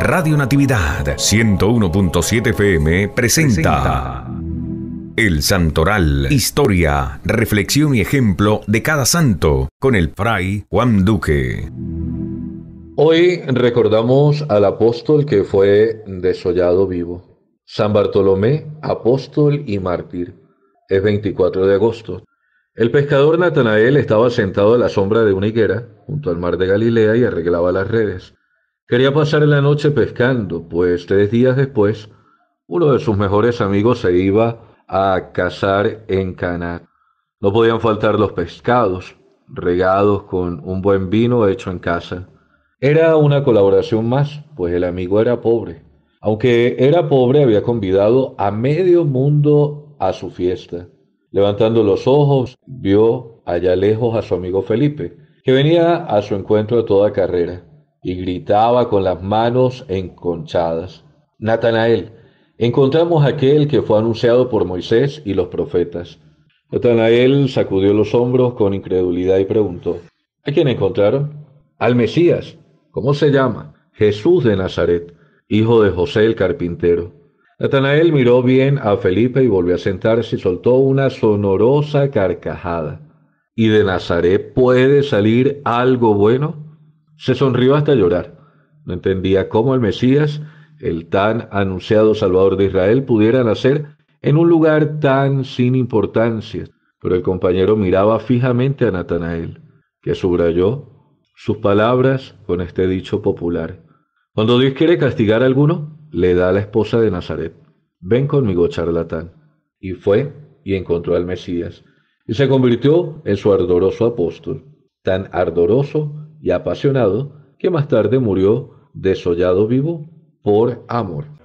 Radio Natividad 101.7 FM presenta, El Santoral, historia, reflexión y ejemplo de cada santo con el fray Juan Duque. Hoy recordamos al apóstol que fue desollado vivo, San Bartolomé, apóstol y mártir. Es 24 de agosto. El pescador Natanael estaba sentado a la sombra de una higuera, junto al mar de Galilea, y arreglaba las redes. Quería pasar la noche pescando, pues tres días después, uno de sus mejores amigos se iba a cazar en Cana. No podían faltar los pescados, regados con un buen vino hecho en casa. Era una colaboración más, pues el amigo era pobre. Aunque era pobre, había convidado a medio mundo a su fiesta. Levantando los ojos, vio allá lejos a su amigo Felipe, que venía a su encuentro a toda carrera y gritaba con las manos enconchadas. Natanael, encontramos a aquel que fue anunciado por Moisés y los profetas. Natanael sacudió los hombros con incredulidad y preguntó, ¿a quién encontraron? Al Mesías. ¿Cómo se llama? Jesús de Nazaret, hijo de José el carpintero. Natanael miró bien a Felipe y volvió a sentarse y soltó una sonorosa carcajada. ¿Y de Nazaret puede salir algo bueno? Se sonrió hasta llorar. No entendía cómo el Mesías, el tan anunciado Salvador de Israel, pudiera nacer en un lugar tan sin importancia. Pero el compañero miraba fijamente a Natanael, que subrayó sus palabras con este dicho popular. Cuando Dios quiere castigar a alguno, le da a la esposa de Nazaret, ven conmigo charlatán. Y fue y encontró al Mesías, y se convirtió en su ardoroso apóstol, tan ardoroso y apasionado que más tarde murió desollado vivo por amor.